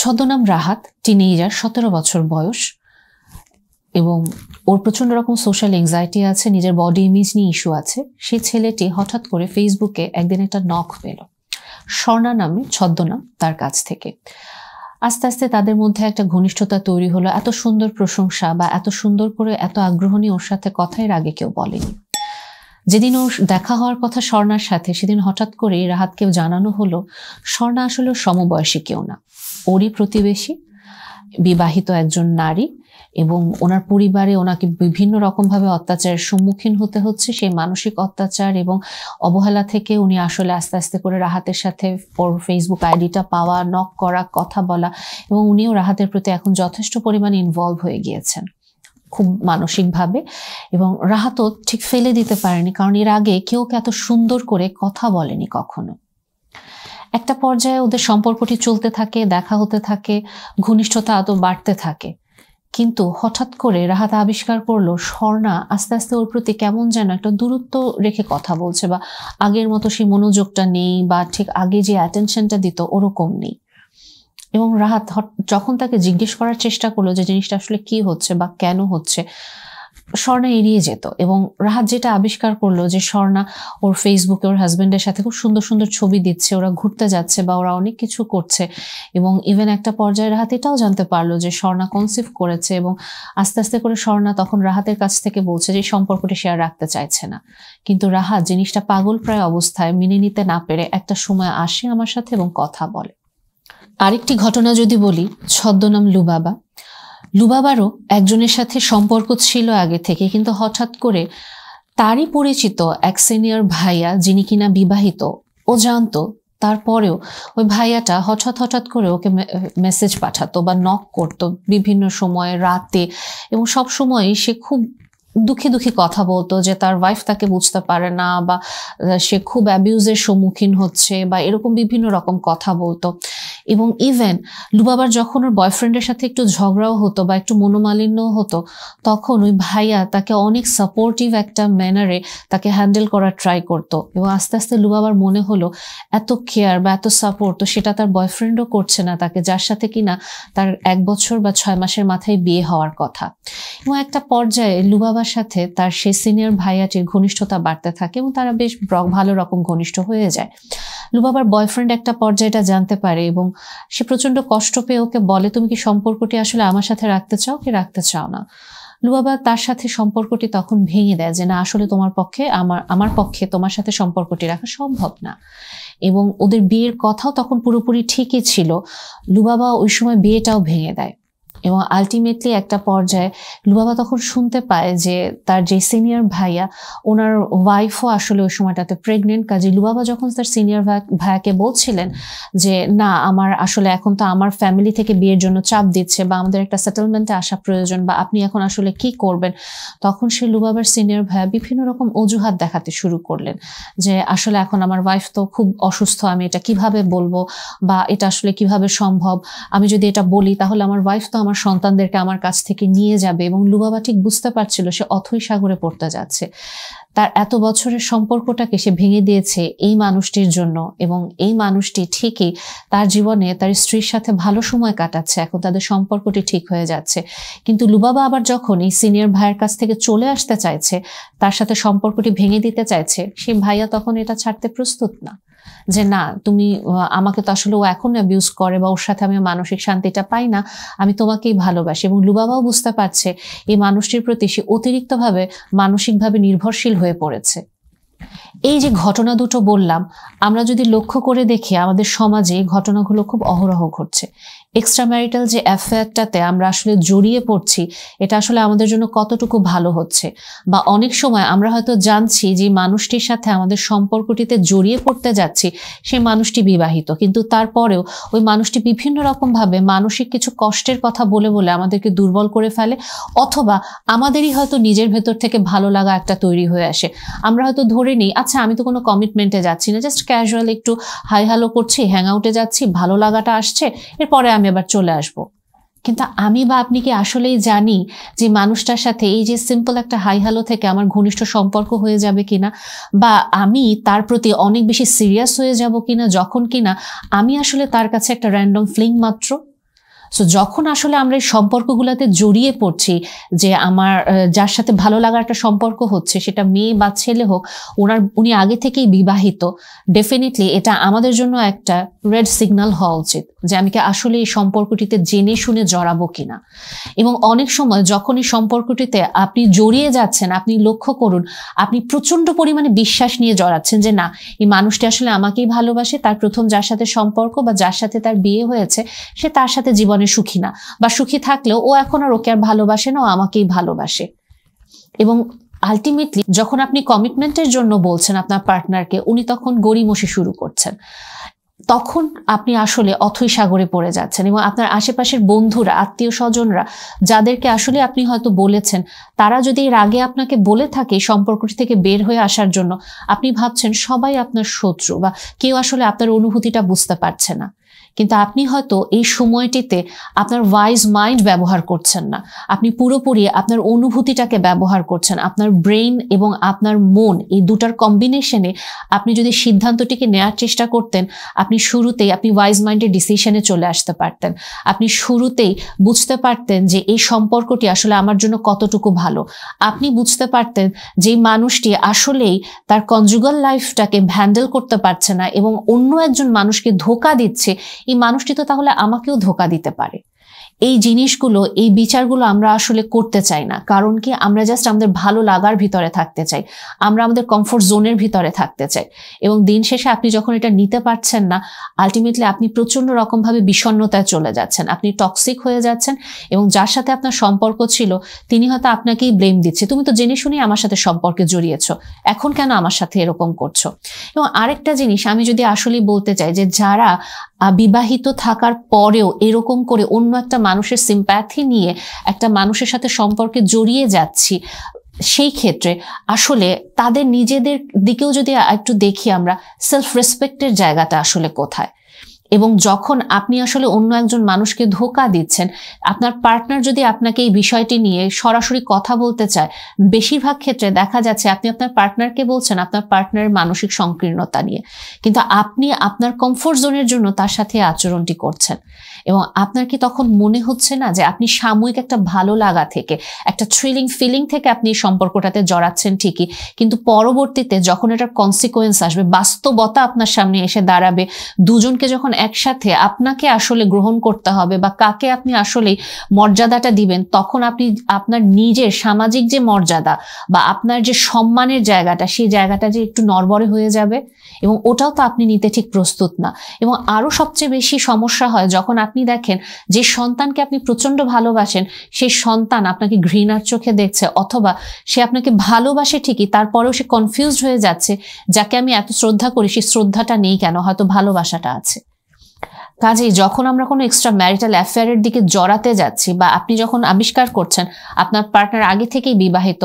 ছদ্মনাম রাহাত টিনেজার সতেরো বছর বয়স এবং ওর প্রচণ্ড রকম সোশ্যাল এংজাইটি আছে নিজের বডি ইমেজ নিয়ে ইস্যু আছে সেই ছেলেটি হঠাৎ করে ফেসবুকে একদিন একটা নখ পেল স্বর্ণা নামে ছদ্মনাম তার কাছ থেকে আস্তে আস্তে তাদের মধ্যে একটা ঘনিষ্ঠতা তৈরি হলো এত সুন্দর প্রশংসা বা এত সুন্দর করে এত আগ্রহ নিয়ে ওর সাথে কথাই আগে কেউ বলেনি যেদিন ওর দেখা হওয়ার কথা স্বর্ণার সাথে সেদিন হঠাৎ করে রাহাতকেও জানানো হলো স্বর্ণা আসলে সমবয়সী কেউ না ওরই প্রতিবেশী বিবাহিত একজন নারী এবং ওনার পরিবারে ওনাকে বিভিন্ন রকমভাবে অত্যাচারের সম্মুখীন হতে হচ্ছে সেই মানসিক অত্যাচার এবং অবহেলা থেকে উনি আসলে আস্তে আস্তে করে রাহাতের সাথে ওর ফেসবুক আইডিটা পাওয়া নক করা কথা বলা এবং উনিও রাহাতের প্রতি এখন যথেষ্ট পরিমাণে ইনভলভ হয়ে গিয়েছেন খুব মানসিকভাবে এবং রাহাতও ঠিক ফেলে দিতে পারেনি কারণ এর আগে কেউ কে এত সুন্দর করে কথা বলেনি কখনো একটা পর্যায়ে ওদের সম্পর্কটি চলতে থাকে দেখা হতে থাকে ঘনিষ্ঠতা আদৌ বাড়তে থাকে কিন্তু হঠাৎ করে রাহাত আবিষ্কার করলো স্বর্ণা আস্তে আস্তে ওর প্রতি কেমন যেন একটা দূরত্ব রেখে কথা বলছে বা আগের মতো সেই মনোযোগটা নেই বা ঠিক আগে যে অ্যাটেনশনটা দিত ওরকম নেই এবং রাহাত যখন তাকে জিজ্ঞেস করার চেষ্টা করলো যে জিনিসটা আসলে কি হচ্ছে বা কেন হচ্ছে স্বর্ণা এড়িয়ে যেত এবং রাহাত যেটা আবিষ্কার করলো যে স্বর্ণা ওর ফেসবুকে ওর হাজব্যান্ডের সাথে খুব সুন্দর সুন্দর ছবি দিচ্ছে ওরা ঘুরতে যাচ্ছে বা ওরা অনেক কিছু করছে এবং ইভেন একটা পর্যায়ে রাহাত এটাও জানতে পারলো যে স্বর্ণা কনসিভ করেছে এবং আস্তে আস্তে করে স্বর্ণা তখন রাহাতের কাছ থেকে বলছে যে সম্পর্কটি আর রাখতে চাইছে না কিন্তু রাহাত জিনিসটা পাগল প্রায় অবস্থায় মেনে নিতে না পেরে একটা সময় আসে আমার সাথে এবং কথা বলে আরেকটি ঘটনা যদি বলি ছদ্মনাম লুবাবা লুবাবারও একজনের সাথে সম্পর্ক ছিল আগে থেকে কিন্তু হঠাৎ করে তারই পরিচিত এক সিনিয়র ভাইয়া যিনি কিনা বিবাহিত ও জানতো তারপরেও ওই ভাইয়াটা হঠাৎ হঠাৎ করে ওকে মেসেজ পাঠাতো বা নক করতো বিভিন্ন সময়ে রাতে এবং সব সময় সে খুব দুঃখী দুঃখী কথা বলতো যে তার ওয়াইফ তাকে বুঝতে পারে না বা সে খুব অ্যাবিউজের সম্মুখীন হচ্ছে বা এরকম বিভিন্ন রকম কথা বলতো এবং ইভেন লুবাবার যখন ওর বয়ফ্রেন্ডের সাথে একটু ঝগড়াও হতো বা একটু মনোমালিন্য হতো তখন ওই ভাইয়া তাকে অনেক সাপোর্টিভ একটা ম্যানারে তাকে হ্যান্ডেল করার ট্রাই করতো এবং আস্তে আস্তে লুবাবার মনে হলো এত কেয়ার বা এত সাপোর্ট তো সেটা তার বয়ফ্রেন্ডও করছে না তাকে যার সাথে কিনা তার এক বছর বা ছয় মাসের মাথায় বিয়ে হওয়ার কথা এবং একটা পর্যায়ে লুবাবা বাবার সাথে তার সেই সিনিয়র ভাইয়াটির ঘনিষ্ঠতা বাড়তে থাকে এবং তারা বেশ ভালো রকম ঘনিষ্ঠ হয়ে যায় লুবাবার বয়ফ্রেন্ড একটা পর্যায়টা জানতে পারে এবং সে প্রচন্ড কষ্ট পেয়ে ওকে বলে তুমি কি সম্পর্কটি আসলে আমার সাথে রাখতে চাও কি রাখতে চাও না লুবাবা তার সাথে সম্পর্কটি তখন ভেঙে দেয় যে না আসলে তোমার পক্ষে আমার আমার পক্ষে তোমার সাথে সম্পর্কটি রাখা সম্ভব না এবং ওদের বিয়ের কথাও তখন পুরোপুরি ঠিকই ছিল লুবাবা ওই সময় বিয়েটাও ভেঙে দেয় এবং আলটিমেটলি একটা পর্যায়ে লুবাবা তখন শুনতে পায় যে তার যে সিনিয়র ভাইয়া ওনার ওয়াইফও আসলে ওই সময়টাতে প্রেগনেন্ট কাজে লুবাবা যখন তার সিনিয়র ভাইয়াকে বলছিলেন যে না আমার আসলে এখন তো আমার ফ্যামিলি থেকে বিয়ের জন্য চাপ দিচ্ছে বা আমাদের একটা সেটেলমেন্টে আসা প্রয়োজন বা আপনি এখন আসলে কি করবেন তখন সে লুবাবার সিনিয়র ভাইয়া বিভিন্ন রকম অজুহাত দেখাতে শুরু করলেন যে আসলে এখন আমার ওয়াইফ তো খুব অসুস্থ আমি এটা কিভাবে বলবো বা এটা আসলে কিভাবে সম্ভব আমি যদি এটা বলি তাহলে আমার ওয়াইফ তো আমার আমার সন্তানদেরকে আমার কাছ থেকে নিয়ে যাবে এবং লুবাবা ঠিক বুঝতে পারছিল সে অথই সাগরে পড়তে যাচ্ছে তার এত বছরের সম্পর্কটাকে সে ভেঙে দিয়েছে এই মানুষটির জন্য এবং এই মানুষটি ঠিকই তার জীবনে তার স্ত্রীর সাথে ভালো সময় কাটাচ্ছে এখন তাদের সম্পর্কটি ঠিক হয়ে যাচ্ছে কিন্তু লুবাবা আবার যখন এই সিনিয়র ভাইয়ের কাছ থেকে চলে আসতে চাইছে তার সাথে সম্পর্কটি ভেঙে দিতে চাইছে সেই ভাইয়া তখন এটা ছাড়তে প্রস্তুত না যে না তুমি আমাকে তো আসলে ও এখন অ্যাবিউজ করে বা ওর সাথে আমি মানসিক শান্তিটা পাই না আমি তোমাকেই ভালোবাসি এবং লুবাবাও বুঝতে পারছে এই মানুষটির প্রতি সে অতিরিক্তভাবে মানসিকভাবে নির্ভরশীল হয়ে পড়েছে এই যে ঘটনা দুটো বললাম আমরা যদি লক্ষ্য করে দেখি আমাদের সমাজে ঘটনাগুলো খুব অহরহ ঘটছে এক্সট্রা ম্যারিটাল যে অ্যাফেয়ারটাতে আমরা আসলে জড়িয়ে পড়ছি এটা আসলে আমাদের জন্য কতটুকু ভালো হচ্ছে বা অনেক সময় আমরা হয়তো জানছি যে মানুষটির সাথে আমাদের সম্পর্কটিতে জড়িয়ে পড়তে যাচ্ছি সে মানুষটি বিবাহিত কিন্তু তারপরেও ওই মানুষটি বিভিন্ন রকমভাবে মানসিক কিছু কষ্টের কথা বলে বলে আমাদেরকে দুর্বল করে ফেলে অথবা আমাদেরই হয়তো নিজের ভেতর থেকে ভালো লাগা একটা তৈরি হয়ে আসে আমরা হয়তো ধরে নিই আচ্ছা আমি তো কোনো কমিটমেন্টে যাচ্ছি না জাস্ট ক্যাজুয়াল একটু হাই হালো করছি হ্যাং আউটে যাচ্ছি ভালো লাগাটা আসছে এরপরে আমি আবার চলে আসব। কিন্তু আমি বা আপনি কি আসলেই জানি যে মানুষটার সাথে এই যে সিম্পল একটা হাই হ্যালো থেকে আমার ঘনিষ্ঠ সম্পর্ক হয়ে যাবে কিনা বা আমি তার প্রতি অনেক বেশি সিরিয়াস হয়ে যাব কিনা যখন কিনা আমি আসলে তার কাছে একটা র্যান্ডম ফ্লিং মাত্র সো যখন আসলে আমরা এই সম্পর্কগুলোতে জড়িয়ে পড়ছি যে আমার যার সাথে ভালো লাগার একটা সম্পর্ক হচ্ছে সেটা মেয়ে বা ছেলে হোক ওনার উনি আগে থেকেই বিবাহিত ডেফিনেটলি এটা আমাদের জন্য একটা রেড সিগন্যাল হওয়া উচিত যে আমি কি আসলে এই সম্পর্কটিতে জেনে শুনে জড়াবো কিনা এবং অনেক সময় যখন এই সম্পর্কটিতে আপনি জড়িয়ে যাচ্ছেন আপনি লক্ষ্য করুন আপনি প্রচণ্ড পরিমাণে বিশ্বাস নিয়ে জড়াচ্ছেন যে না এই মানুষটি আসলে আমাকেই ভালোবাসে তার প্রথম যার সাথে সম্পর্ক বা যার সাথে তার বিয়ে হয়েছে সে তার সাথে জীবনে সুখী না বা সুখী থাকলেও ও এখন আর ওকে আর ভালোবাসে না ও আমাকেই ভালোবাসে এবং আলটিমেটলি যখন আপনি কমিটমেন্টের জন্য বলছেন আপনার পার্টনারকে উনি তখন গড়িমসি শুরু করছেন তখন আপনি আসলে অথই সাগরে পড়ে যাচ্ছেন এবং আপনার আশেপাশের বন্ধুরা আত্মীয় স্বজনরা যাদেরকে আসলে আপনি হয়তো বলেছেন তারা যদি এর আগে আপনাকে বলে থাকে সম্পর্কটি থেকে বের হয়ে আসার জন্য আপনি ভাবছেন সবাই আপনার শত্রু বা কেউ আসলে আপনার অনুভূতিটা বুঝতে পারছে না কিন্তু আপনি হয়তো এই সময়টিতে আপনার ওয়াইজ মাইন্ড ব্যবহার করছেন না আপনি পুরোপুরি আপনার অনুভূতিটাকে ব্যবহার করছেন আপনার ব্রেন এবং আপনার মন এই দুটার কম্বিনেশনে আপনি যদি সিদ্ধান্তটিকে নেওয়ার চেষ্টা করতেন আপনি শুরুতেই আপনি ওয়াইজ মাইন্ডের ডিসিশনে চলে আসতে পারতেন আপনি শুরুতেই বুঝতে পারতেন যে এই সম্পর্কটি আসলে আমার জন্য কতটুকু ভালো আপনি বুঝতে পারতেন যে মানুষটি আসলেই তার কনজুগাল লাইফটাকে হ্যান্ডেল করতে পারছে না এবং অন্য একজন মানুষকে ধোকা দিচ্ছে এই মানুষটি তো তাহলে আমাকেও ধোকা দিতে পারে এই জিনিসগুলো এই বিচারগুলো আমরা আসলে করতে চাই না কারণ কি আমরা জাস্ট আমাদের ভালো লাগার ভিতরে থাকতে চাই আমরা আমাদের কমফোর্ট জোনের ভিতরে থাকতে চাই এবং দিন শেষে আপনি যখন এটা নিতে পারছেন না আলটিমেটলি আপনি প্রচণ্ড রকমভাবে বিষণ্নতায় চলে যাচ্ছেন আপনি টক্সিক হয়ে যাচ্ছেন এবং যার সাথে আপনার সম্পর্ক ছিল তিনি হয়তো আপনাকেই ব্লেম দিচ্ছে তুমি তো জেনে শুনেই আমার সাথে সম্পর্কে জড়িয়েছ এখন কেন আমার সাথে এরকম করছো এবং আরেকটা জিনিস আমি যদি আসলেই বলতে চাই যে যারা বিবাহিত থাকার পরেও এরকম করে অন্য একটা মানুষের সিম্প্যাথি নিয়ে একটা মানুষের সাথে সম্পর্কে জড়িয়ে যাচ্ছি সেই ক্ষেত্রে আসলে তাদের নিজেদের দিকেও যদি একটু দেখি আমরা সেলফ রেসপেক্টের জায়গাটা আসলে কোথায় এবং যখন আপনি আসলে অন্য একজন মানুষকে ধোকা দিচ্ছেন আপনার পার্টনার যদি আপনাকে এই বিষয়টি নিয়ে সরাসরি কথা বলতে চায় বেশিরভাগ ক্ষেত্রে দেখা যাচ্ছে আপনি আপনার পার্টনারকে বলছেন আপনার পার্টনারের মানসিক সংকীর্ণতা নিয়ে কিন্তু আপনি আপনার কমফোর্ট জোনের জন্য তার সাথে আচরণটি করছেন এবং আপনার কি তখন মনে হচ্ছে না যে আপনি সাময়িক একটা ভালো লাগা থেকে একটা থ্রিলিং ফিলিং থেকে আপনি সম্পর্কটাতে জড়াচ্ছেন ঠিকই কিন্তু পরবর্তীতে যখন এটার কনসিকোয়েন্স আসবে বাস্তবতা আপনার সামনে এসে দাঁড়াবে দুজনকে যখন একসাথে আপনাকে আসলে গ্রহণ করতে হবে বা কাকে আপনি আসলে মর্যাদাটা দিবেন তখন আপনি আপনার নিজের সামাজিক যে মর্যাদা বা আপনার যে সম্মানের জায়গাটা সেই জায়গাটা যে একটু নরবরে হয়ে যাবে এবং ওটাও তো আপনি নিতে ঠিক প্রস্তুত না এবং আরও সবচেয়ে বেশি সমস্যা হয় যখন আপনি দেখেন যে সন্তানকে আপনি প্রচণ্ড ভালোবাসেন সেই সন্তান আপনাকে ঘৃণার চোখে দেখছে অথবা সে আপনাকে ভালোবাসে ঠিকই তারপরেও সে কনফিউজড হয়ে যাচ্ছে যাকে আমি এত শ্রদ্ধা করি সেই শ্রদ্ধাটা নেই কেন হয়তো ভালোবাসাটা আছে কাজেই যখন আমরা কোনো এক্সট্রা ম্যারিটাল অ্যাফেয়ারের দিকে জড়াতে যাচ্ছি বা আপনি যখন আবিষ্কার করছেন আপনার পার্টনার আগে থেকেই বিবাহিত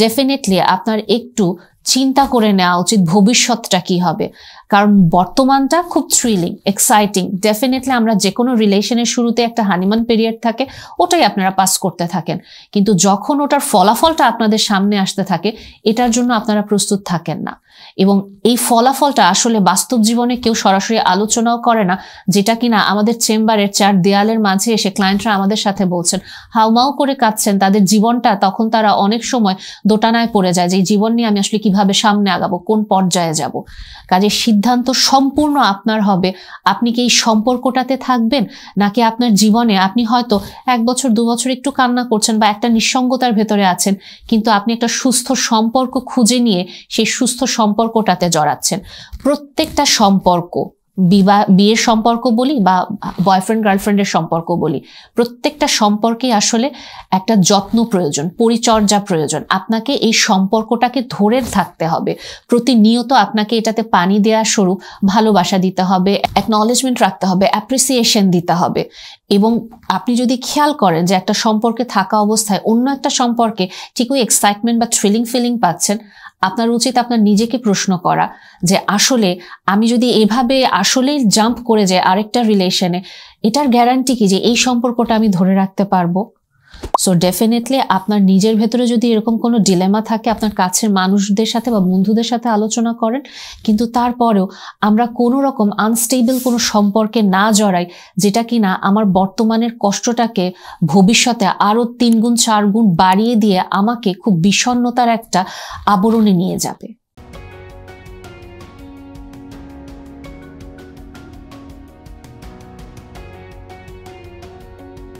ডেফিনেটলি আপনার একটু চিন্তা করে নেওয়া উচিত ভবিষ্যৎটা কি হবে কারণ বর্তমানটা খুব থ্রিলিং এক্সাইটিং ডেফিনেটলি আমরা যে কোনো রিলেশনের শুরুতে একটা হানিমান পিরিয়ড থাকে ওটাই আপনারা পাস করতে থাকেন কিন্তু যখন ওটার ফলাফলটা আপনাদের সামনে আসতে থাকে এটার জন্য আপনারা প্রস্তুত থাকেন না এবং এই ফলাফলটা আসলে বাস্তব জীবনে কেউ সরাসরি আলোচনাও করে না যেটা কিনা আমাদের চেম্বারের চার দেয়ালের মাঝে এসে ক্লায়েন্টরা আমাদের সাথে বলছেন হাউমাও করে কাঁদছেন তাদের জীবনটা তখন তারা অনেক সময় দোটানায় পড়ে যায় যে জীবন নিয়ে আমি আসলে কি কিভাবে সামনে আগাবো কোন পর্যায়ে যাব কাজে সিদ্ধান্ত সম্পূর্ণ আপনার হবে আপনি কি এই সম্পর্কটাতে থাকবেন নাকি আপনার জীবনে আপনি হয়তো এক বছর দু বছর একটু কান্না করছেন বা একটা নিঃসঙ্গতার ভেতরে আছেন কিন্তু আপনি একটা সুস্থ সম্পর্ক খুঁজে নিয়ে সেই সুস্থ সম্পর্কটাতে জড়াচ্ছেন প্রত্যেকটা সম্পর্ক বিবাহ বিয়ের সম্পর্ক বলি বা বয়ফ্রেন্ড গার্লফ্রেন্ডের সম্পর্ক বলি প্রত্যেকটা সম্পর্কে আসলে একটা যত্ন প্রয়োজন পরিচর্যা প্রয়োজন আপনাকে এই সম্পর্কটাকে ধরে থাকতে হবে প্রতিনিয়ত আপনাকে এটাতে পানি দেওয়া স্বরূপ ভালোবাসা দিতে হবে অ্যাকনলেজমেন্ট রাখতে হবে অ্যাপ্রিসিয়েশন দিতে হবে এবং আপনি যদি খেয়াল করেন যে একটা সম্পর্কে থাকা অবস্থায় অন্য একটা সম্পর্কে ঠিক ওই এক্সাইটমেন্ট বা থ্রিলিং ফিলিং পাচ্ছেন আপনার উচিত আপনার নিজেকে প্রশ্ন করা যে আসলে আমি যদি এভাবে আসলে জাম্প করে যাই আরেকটা রিলেশনে এটার গ্যারান্টি কি যে এই সম্পর্কটা আমি ধরে রাখতে পারবো সো ডেফিনেটলি আপনার নিজের ভেতরে যদি এরকম কোনো ডিলেমা থাকে আপনার কাছের মানুষদের সাথে বা বন্ধুদের সাথে আলোচনা করেন কিন্তু তারপরেও আমরা কোনো রকম আনস্টেবল কোনো সম্পর্কে না জড়াই যেটা কি না আমার বর্তমানের কষ্টটাকে ভবিষ্যতে আরও তিনগুণ চারগুণ বাড়িয়ে দিয়ে আমাকে খুব বিষণ্নতার একটা আবরণে নিয়ে যাবে